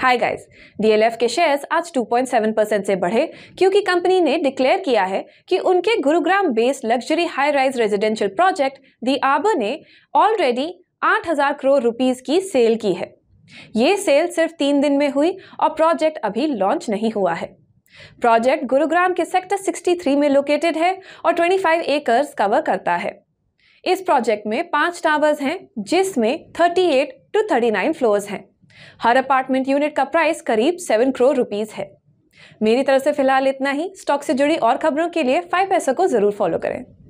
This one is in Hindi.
हाई गाइस डीएलएफ के शेयर्स आज 2.7 परसेंट से बढ़े क्योंकि कंपनी ने डिक्लेयर किया है कि उनके Gurugram based luxury high rise residential project the arbour ने ऑलरेडी 8000 करोड़ रुपीज की सेल की है ये सेल सिर्फ तीन दिन में हुई और प्रोजेक्ट अभी लॉन्च नहीं हुआ है प्रोजेक्ट गुरुग्राम के सेक्टर 63 में लोकेटेड है और 25 एकर्स कवर करता है इस प्रोजेक्ट में पांच टावर्स हैं जिसमें 38 टू 39 फ्लोर्स हैं हर अपार्टमेंट यूनिट का प्राइस करीब सेवन करोड़ रुपीज़ है मेरी तरफ से फिलहाल इतना ही स्टॉक से जुड़ी और खबरों के लिए फाइव पैसा को ज़रूर फॉलो करें